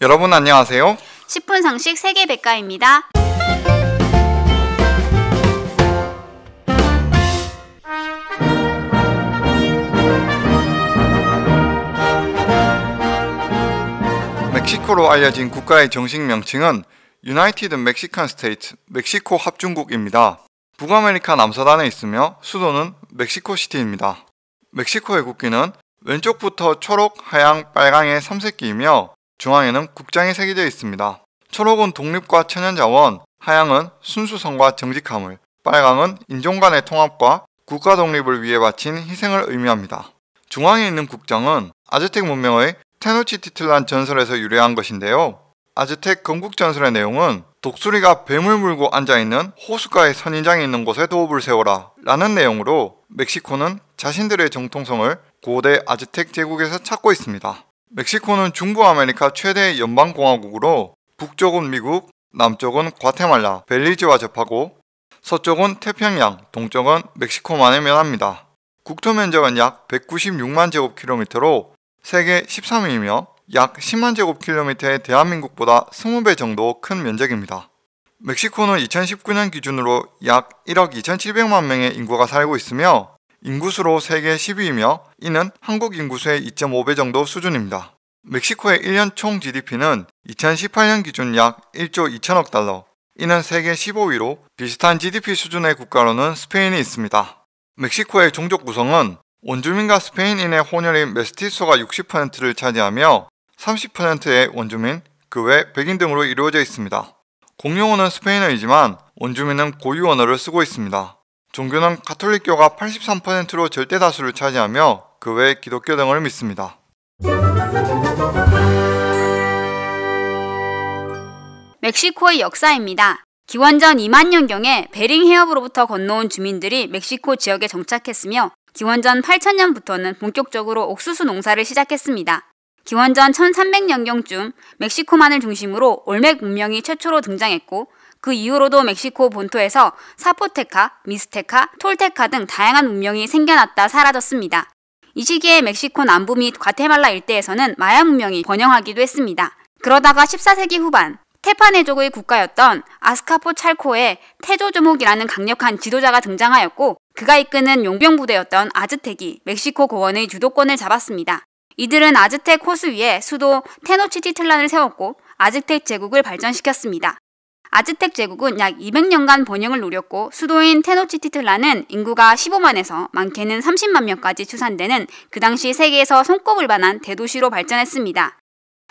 여러분 안녕하세요. 10분 상식 세계 백과입니다. 멕시코로 알려진 국가의 정식 명칭은 유나이티드 멕시칸 스테이트, 멕시코 합중국입니다. 북아메리카 남서단에 있으며 수도는 멕시코시티입니다. 멕시코의 국기는 왼쪽부터 초록, 하양, 빨강의 3색기이며 중앙에는 국장이 새겨져 있습니다. 초록은 독립과 천연자원, 하양은 순수성과 정직함을, 빨강은 인종 간의 통합과 국가 독립을 위해 바친 희생을 의미합니다. 중앙에 있는 국장은 아즈텍 문명의 테노치티틀란 전설에서 유래한 것인데요. 아즈텍 건국 전설의 내용은 독수리가 뱀을 물고 앉아있는 호숫가의 선인장이 있는 곳에 도읍을 세워라 라는 내용으로 멕시코는 자신들의 정통성을 고대 아즈텍 제국에서 찾고 있습니다. 멕시코는 중부아메리카 최대 연방공화국으로 북쪽은 미국, 남쪽은 과테말라, 벨리즈와 접하고 서쪽은 태평양, 동쪽은 멕시코만을 면합니다. 국토 면적은 약 196만 제곱킬로미터로 세계 13위이며 약 10만 제곱킬로미터의 대한민국보다 20배 정도 큰 면적입니다. 멕시코는 2019년 기준으로 약 1억 2,700만 명의 인구가 살고 있으며 인구수로 세계 10위이며 이는 한국 인구수의 2.5배 정도 수준입니다. 멕시코의 1년 총 GDP는 2018년 기준 약 1조 2천억 달러, 이는 세계 15위로 비슷한 GDP 수준의 국가로는 스페인이 있습니다. 멕시코의 종족 구성은 원주민과 스페인인의 혼혈인 메스티소가 60%를 차지하며 30%의 원주민, 그 외 백인 등으로 이루어져 있습니다. 공용어는 스페인어이지만 원주민은 고유 언어를 쓰고 있습니다. 종교는 가톨릭교가 83%로 절대 다수를 차지하며 그 외 기독교 등을 믿습니다. 멕시코의 역사입니다. 기원전 2만 년경에 베링 해협으로부터 건너온 주민들이 멕시코 지역에 정착했으며 기원전 8천년부터는 본격적으로 옥수수 농사를 시작했습니다. 기원전 1300년경쯤 멕시코만을 중심으로 올맥 문명이 최초로 등장했고 그 이후로도 멕시코 본토에서 사포테카, 미스테카, 톨테카 등 다양한 문명이 생겨났다 사라졌습니다. 이 시기에 멕시코 남부 및 과테말라 일대에서는 마야 문명이 번영하기도 했습니다. 그러다가 14세기 후반 테파네족의 국가였던 아스카포 찰코의 테조조목이라는 강력한 지도자가 등장하였고 그가 이끄는 용병 부대였던 아즈텍이 멕시코 고원의 주도권을 잡았습니다. 이들은 아즈텍 호수 위에 수도 테노치티틀란을 세웠고 아즈텍 제국을 발전시켰습니다. 아즈텍 제국은 약 200년간 번영을 누렸고 수도인 테노치티틀라는 인구가 15만에서 많게는 30만 명까지 추산되는 그 당시 세계에서 손꼽을 만한 대도시로 발전했습니다.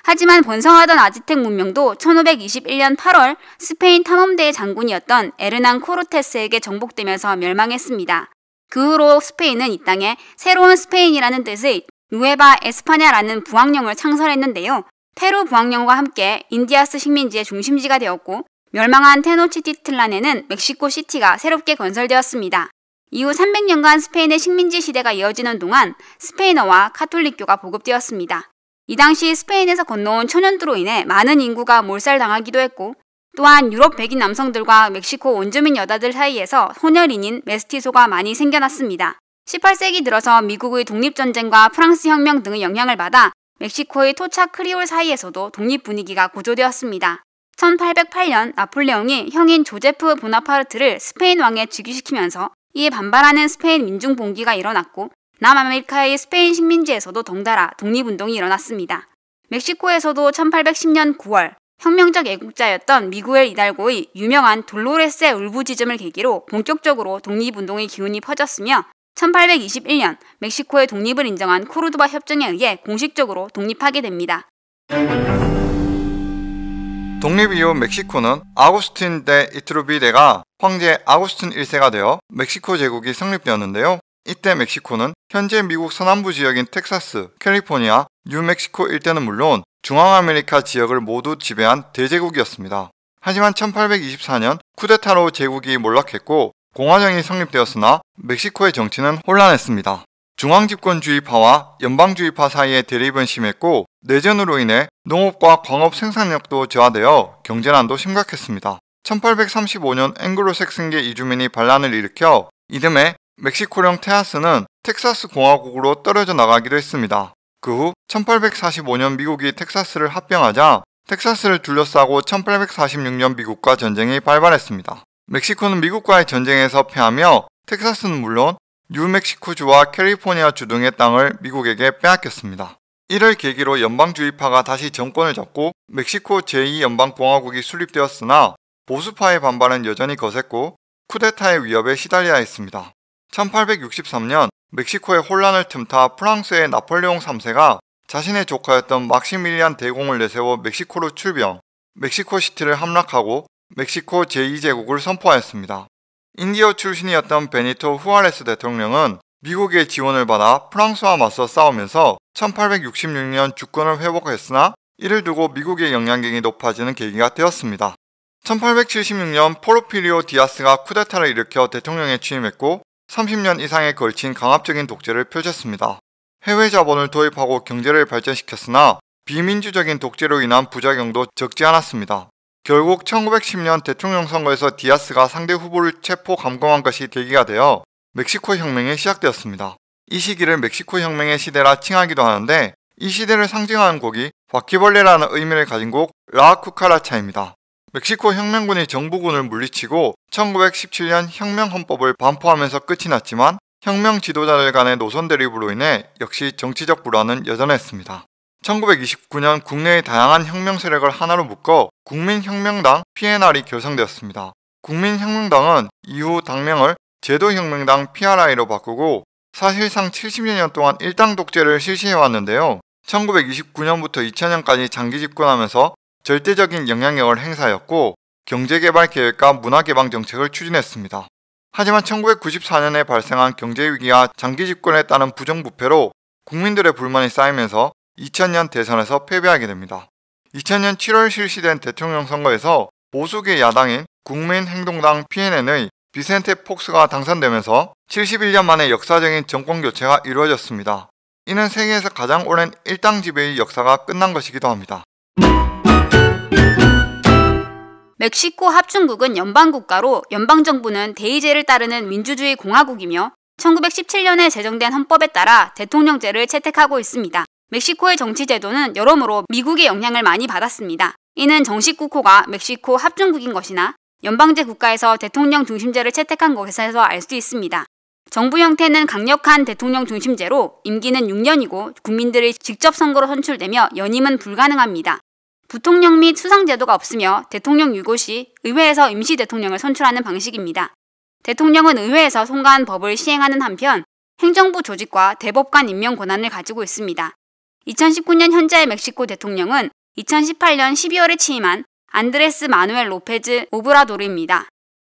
하지만 번성하던 아즈텍 문명도 1521년 8월 스페인 탐험대의 장군이었던 에르난 코르테스에게 정복되면서 멸망했습니다. 그 후로 스페인은 이 땅에 새로운 스페인이라는 뜻의 누에바 에스파냐라는 부항령을 창설했는데요. 페루 부항령과 함께 인디아스 식민지의 중심지가 되었고 멸망한 테노치티틀란에는 멕시코 시티가 새롭게 건설되었습니다. 이후 300년간 스페인의 식민지 시대가 이어지는 동안 스페인어와 카톨릭교가 보급되었습니다. 이 당시 스페인에서 건너온 천연두로 인해 많은 인구가 몰살당하기도 했고 또한 유럽 백인 남성들과 멕시코 원주민 여자들 사이에서 혼혈인인 메스티소가 많이 생겨났습니다. 18세기 들어서 미국의 독립전쟁과 프랑스 혁명 등의 영향을 받아 멕시코의 토착 크리올 사이에서도 독립 분위기가 고조되었습니다. 1808년 나폴레옹이 형인 조제프 보나파르트를 스페인 왕에 즉위시키면서 이에 반발하는 스페인 민중 봉기가 일어났고 남아메리카의 스페인 식민지에서도 덩달아 독립운동이 일어났습니다. 멕시코에서도 1810년 9월 혁명적 애국자였던 미구엘 이달고의 유명한 돌로레스의 울부짖음을 계기로 본격적으로 독립운동의 기운이 퍼졌으며 1821년 멕시코의 독립을 인정한 코르도바 협정에 의해 공식적으로 독립하게 됩니다. 독립 이후 멕시코는 아구스틴대 이트루비데가 황제 아구스틴 1세가 되어 멕시코 제국이 성립되었는데요. 이때 멕시코는 현재 미국 서남부 지역인 텍사스, 캘리포니아, 뉴멕시코 일대는 물론 중앙아메리카 지역을 모두 지배한 대제국이었습니다. 하지만 1824년 쿠데타로 제국이 몰락했고 공화정이 성립되었으나 멕시코의 정치는 혼란했습니다. 중앙집권주의파와 연방주의파 사이의 대립은 심했고 내전으로 인해 농업과 광업 생산력도 저하되어 경제난도 심각했습니다. 1835년 앵글로색슨계 이주민이 반란을 일으켜 이듬해 멕시코령 테하스는 텍사스 공화국으로 떨어져 나가기도 했습니다. 그 후 1845년 미국이 텍사스를 합병하자 텍사스를 둘러싸고 1846년 미국과 전쟁이 발발했습니다. 멕시코는 미국과의 전쟁에서 패하며 텍사스는 물론 뉴멕시코주와 캘리포니아주 등의 땅을 미국에게 빼앗겼습니다. 이를 계기로 연방주의파가 다시 정권을 잡고 멕시코 제2연방공화국이 수립되었으나 보수파의 반발은 여전히 거셌고 쿠데타의 위협에 시달려야 했습니다. 1863년 멕시코의 혼란을 틈타 프랑스의 나폴레옹 3세가 자신의 조카였던 막시밀리안 대공을 내세워 멕시코로 출병, 멕시코시티를 함락하고 멕시코 제2제국을 선포하였습니다. 인디어 출신이었던 베니토 후아레스 대통령은 미국의 지원을 받아 프랑스와 맞서 싸우면서 1866년 주권을 회복했으나 이를 두고 미국의 영향력이 높아지는 계기가 되었습니다. 1876년 포르피리오 디아스가 쿠데타를 일으켜 대통령에 취임했고 30년 이상에 걸친 강압적인 독재를 펼쳤습니다. 해외 자본을 도입하고 경제를 발전시켰으나 비민주적인 독재로 인한 부작용도 적지 않았습니다. 결국 1910년 대통령 선거에서 디아스가 상대 후보를 체포 감금한 것이 계기가 되어 멕시코 혁명이 시작되었습니다. 이 시기를 멕시코 혁명의 시대라 칭하기도 하는데 이 시대를 상징하는 곡이 바퀴벌레라는 의미를 가진 곡 라쿠카라차입니다. 멕시코 혁명군이 정부군을 물리치고 1917년 혁명 헌법을 반포하면서 끝이 났지만 혁명 지도자들 간의 노선 대립으로 인해 역시 정치적 불안은 여전했습니다. 1929년 국내의 다양한 혁명 세력을 하나로 묶어 국민혁명당 PNR이 결성되었습니다. 국민혁명당은 이후 당명을 제도혁명당 PRI로 바꾸고 사실상 70여년 동안 일당 독재를 실시해왔는데요. 1929년부터 2000년까지 장기 집권하면서 절대적인 영향력을 행사했고 경제개발 계획과 문화개방 정책을 추진했습니다. 하지만 1994년에 발생한 경제위기와 장기 집권에 따른 부정부패로 국민들의 불만이 쌓이면서 2000년 대선에서 패배하게 됩니다. 2000년 7월 실시된 대통령 선거에서 보수계 야당인 국민행동당 PNN의 비센테 폭스가 당선되면서 71년 만에 역사적인 정권 교체가 이루어졌습니다. 이는 세계에서 가장 오랜 일당 지배의 역사가 끝난 것이기도 합니다. 멕시코 합중국은 연방국가로 연방정부는 대의제를 따르는 민주주의 공화국이며 1917년에 제정된 헌법에 따라 대통령제를 채택하고 있습니다. 멕시코의 정치제도는 여러모로 미국의 영향을 많이 받았습니다. 이는 정식 국호가 멕시코 합중국인 것이나 연방제 국가에서 대통령 중심제를 채택한 것에서 알 수 있습니다. 정부 형태는 강력한 대통령 중심제로 임기는 6년이고 국민들이 직접 선거로 선출되며 연임은 불가능합니다. 부통령 및 수상제도가 없으며 대통령 유고 시 의회에서 임시 대통령을 선출하는 방식입니다. 대통령은 의회에서 송가한 법을 시행하는 한편 행정부 조직과 대법관 임명 권한을 가지고 있습니다. 2019년 현재의 멕시코 대통령은 2018년 12월에 취임한 안드레스 마누엘 로페즈 오브라도르입니다.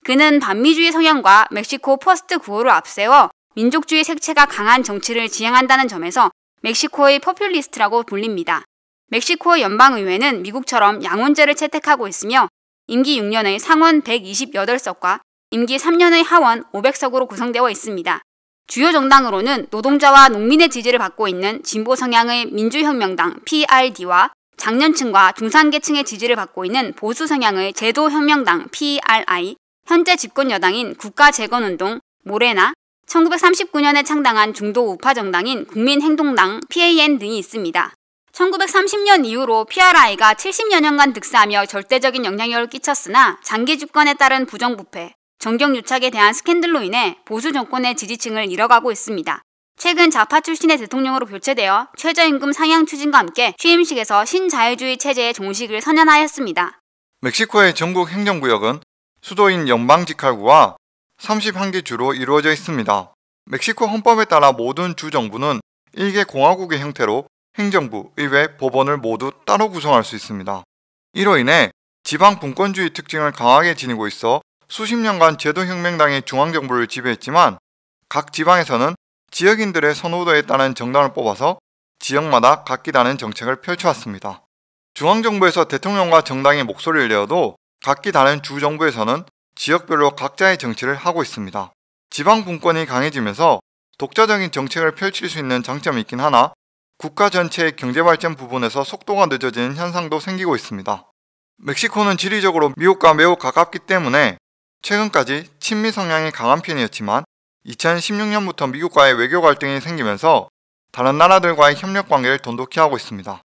그는 반미주의 성향과 멕시코 퍼스트 구호를 앞세워 민족주의 색채가 강한 정치를 지향한다는 점에서 멕시코의 퍼퓰리스트라고 불립니다. 멕시코 연방의회는 미국처럼 양원제를 채택하고 있으며 임기 6년의 상원 128석과 임기 3년의 하원 500석으로 구성되어 있습니다. 주요 정당으로는 노동자와 농민의 지지를 받고 있는 진보 성향의 민주혁명당 PRD와 장년층과 중산계층의 지지를 받고 있는 보수 성향의 제도혁명당 PRI, 현재 집권 여당인 국가재건운동 모레나 1939년에 창당한 중도 우파 정당인 국민행동당 PAN 등이 있습니다. 1930년 이후로 PRI가 70여년간 득세하며 절대적인 영향력을 끼쳤으나 장기 집권에 따른 부정부패, 정경유착에 대한 스캔들로 인해 보수 정권의 지지층을 잃어가고 있습니다. 최근 좌파 출신의 대통령으로 교체되어 최저임금 상향 추진과 함께 취임식에서 신자유주의 체제의 종식을 선언하였습니다. 멕시코의 전국 행정구역은 수도인 연방직할구와 31개 주로 이루어져 있습니다. 멕시코 헌법에 따라 모든 주 정부는 일개 공화국의 형태로 행정부, 의회, 법원을 모두 따로 구성할 수 있습니다. 이로 인해 지방 분권주의 특징을 강하게 지니고 있어 수십 년간 제도혁명당의 중앙정부를 지배했지만 각 지방에서는 지역인들의 선호도에 따른 정당을 뽑아서 지역마다 각기 다른 정책을 펼쳐왔습니다. 중앙정부에서 대통령과 정당의 목소리를 내어도 각기 다른 주정부에서는 지역별로 각자의 정치를 하고 있습니다. 지방 분권이 강해지면서 독자적인 정책을 펼칠 수 있는 장점이 있긴 하나 국가 전체의 경제발전 부분에서 속도가 늦어지는 현상도 생기고 있습니다. 멕시코는 지리적으로 미국과 매우 가깝기 때문에 최근까지 친미 성향이 강한 편이었지만 2016년부터 미국과의 외교 갈등이 생기면서 다른 나라들과의 협력 관계를 돈독히 하고 있습니다.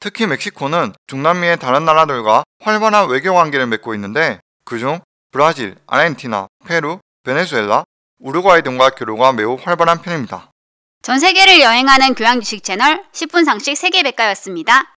특히 멕시코는 중남미의 다른 나라들과 활발한 외교 관계를 맺고 있는데 그중 브라질, 아르헨티나, 페루, 베네수엘라, 우루과이 등과 교류가 매우 활발한 편입니다. 전 세계를 여행하는 교양 지식 채널 10분 상식 세계 백과였습니다.